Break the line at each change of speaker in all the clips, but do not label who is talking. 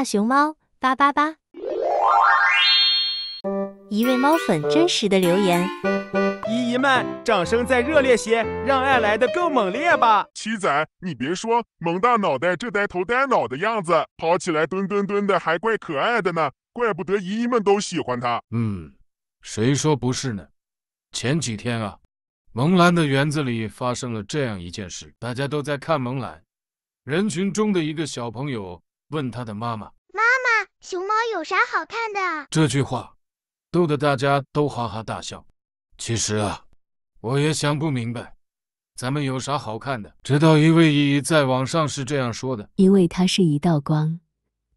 大熊猫八八八，一位猫粉真
实的留言：姨姨们，掌声再热烈些，让爱来的更猛烈吧！七仔，你别说，萌大脑袋这呆头呆脑的样子，跑起来蹲蹲蹲的，还怪可爱的呢，怪不得姨姨们都喜欢它。
嗯，谁说不是呢？前几天啊，萌兰的园子里发生了这样一件事，大家都在看萌兰，人群中的一个小朋友。问他的妈妈：“
妈妈，熊猫有啥好看的
这句话逗得大家都哈哈大笑。其实啊，我也想不明白，咱们有啥好看的？直到一位姨姨在网上是这样说的：“
因为它是一道光，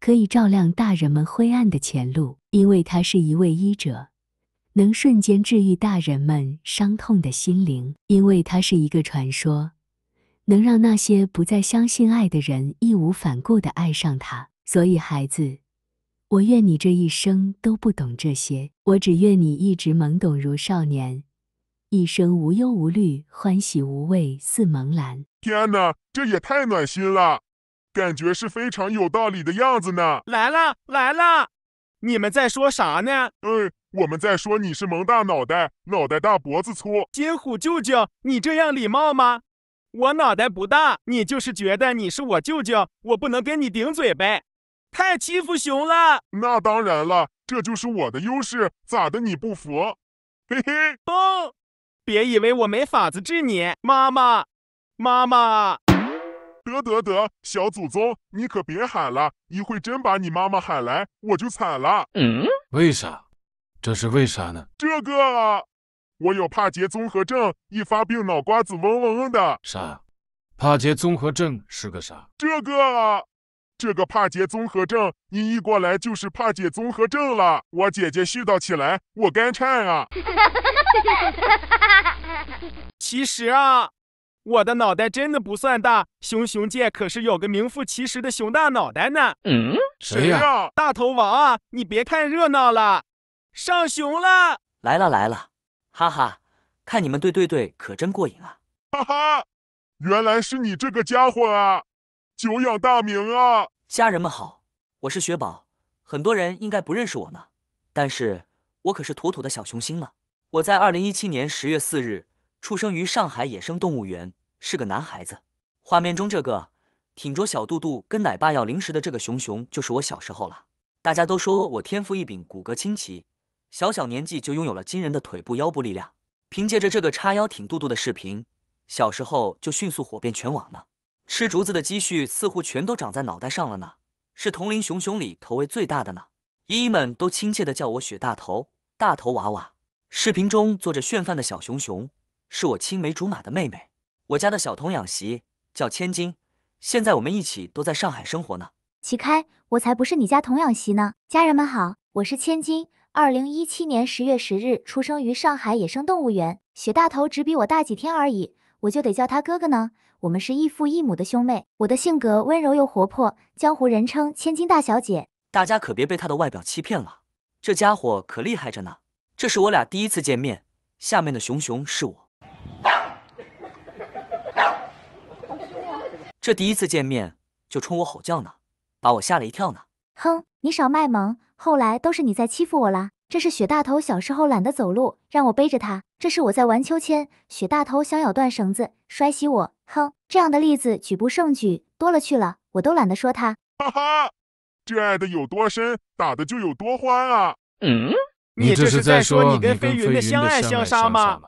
可以照亮大人们灰暗的前路；因为它是一位医者，能瞬间治愈大人们伤痛的心灵；因为它是一个传说。”能让那些不再相信爱的人义无反顾地爱上他。所以，孩子，我愿你这一生都不懂这些，我只愿你一直懵懂如少年，一生无忧无虑，欢喜无畏，似萌
兰。天哪，这也太暖心了，感觉是非常有道理的样子呢。来了，来了，你们在说啥呢？嗯，我们在说你是萌大脑袋，脑袋大，脖子粗。金虎舅舅，你这样礼貌吗？我脑袋不大，你就是觉得你是我舅舅，我不能跟你顶嘴呗？太欺负熊了！那当然了，这就是我的优势，咋的你不服？嘿嘿，哦，别以为我没法子治你。妈妈，妈妈，得得得，小祖宗，你可别喊了，一会真把你妈妈喊来，我就惨了。
嗯？为啥？这是为啥呢？
这个。我有帕杰综合症，一发病脑瓜子嗡嗡的。
啥？帕杰综合症是个啥？
这个啊，这个帕杰综合症，你一过来就是帕杰综合症了。我姐姐絮叨起来，我干颤啊。
哈哈哈哈哈哈！
其实啊，我的脑袋真的不算大，熊熊界可是有个名副其实的熊大脑袋呢。嗯？谁呀？大头王啊！你别看热闹了，上熊了！来了来了。哈哈，看你们对对对，可真过瘾啊！哈哈，原来是你这个家伙啊！久仰大名啊，家人们好，
我是雪宝，很多人应该不认识我呢，但是我可是妥妥的小雄心了。我在二零一七年十月四日出生于上海野生动物园，是个男孩子。画面中这个挺着小肚肚跟奶爸要零食的这个熊熊，就是我小时候了。大家都说我天赋异禀，骨骼清奇。小小年纪就拥有了惊人的腿部、腰部力量，凭借着这个叉腰挺肚肚的视频，小时候就迅速火遍全网呢。吃竹子的积蓄似乎全都长在脑袋上了呢，是同龄熊熊里头围最大的呢。姨姨们都亲切地叫我雪大头、大头娃娃。视频中坐着炫饭的小熊熊，是我青梅竹马的妹妹。我家的小童养媳叫千金，现在我们一起都在上海生活呢。起开，我才不是你家童养媳呢。家人们好，我是千金。二零一七年十月十日出生于上海野生动物园，雪大头只比我大几天而已，我就得叫他哥哥呢。我们是异父异母的兄妹。我的性格温柔又活泼，江湖人称千金大小姐。大家可别被他的外表欺骗了，这家伙可厉害着呢。这是我俩第一次见面，下面的熊熊是我。这第一次见面就冲我吼叫呢，把我吓了一跳呢。哼。你少卖萌！后来都是你在欺负我啦。这是雪大头小时候懒得走路，让我背着他。这是我在玩秋千，雪大头想咬断绳子，摔死我。哼，这样的例子举不胜举，多了去了，我都懒得说他。哈哈，
这爱的有多深，打的就有多欢啊！嗯，你这是在说你跟飞云的相爱相杀吗？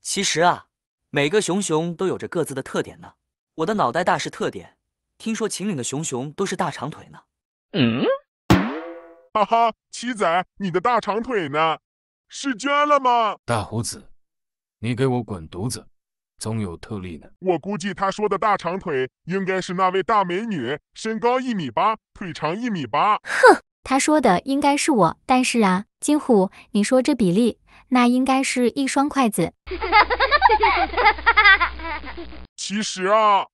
其实啊，每个熊熊都有着
各自的特点呢。我的脑袋大是特点，听说秦岭的熊熊都是大长腿呢。
嗯，
哈哈，七仔，你的大长腿呢？
是捐了吗？大胡子，你给我滚犊子！总有特例呢。
我估计他说的大长腿，应该是那位大美女，身高一米八，腿长一米八。哼，
他说的应该是我。但是啊，金虎，你说这比例，那应该是一双筷子。
其实啊。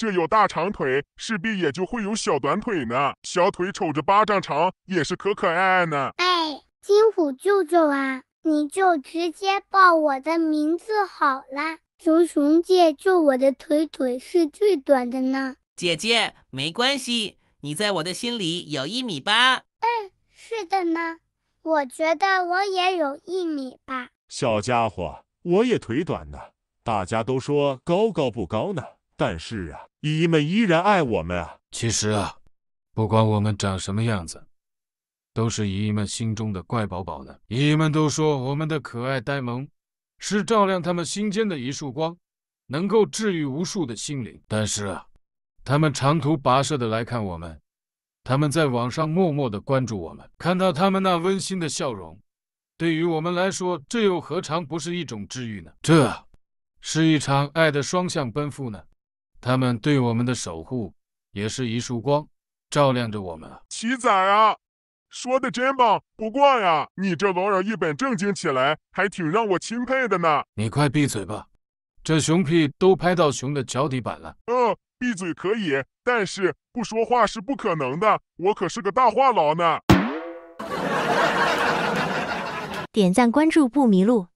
这有大长腿，势必也就会有小短腿呢。小腿瞅着巴掌长，也是可可爱爱呢。
哎，金虎舅舅啊，你就直接报我的名字好了。熊熊界就我的腿腿是最短的呢。姐姐，没关系，你在我的心
里有一米八。
嗯，是的呢。我觉得我也有一米八。
小家伙，我也腿短呢。大家都说高高
不高呢。但是啊，姨姨们依然爱我们啊！其实啊，不管我们长什么样子，都是姨姨们心中的乖宝宝呢。姨姨们都说我们的可爱呆萌，是照亮他们心间的一束光，能够治愈无数的心灵。但是啊，他们长途跋涉的来看我们，他们在网上默默的关注我们，看到他们那温馨的笑容，对于我们来说，这又何尝不是一种治愈呢？这是一场爱的双向奔赴呢。他们对我们的守护，也是一束光，照亮着我们啊！
奇仔啊，说的真棒。不过呀，你这老惹一本正经
起来，还挺让我钦佩的呢。你快闭嘴吧，这熊屁都拍到熊的脚底板了。
嗯，闭嘴可以，但是不说话是不可能的。我可是个大话痨呢。点赞关注不迷路。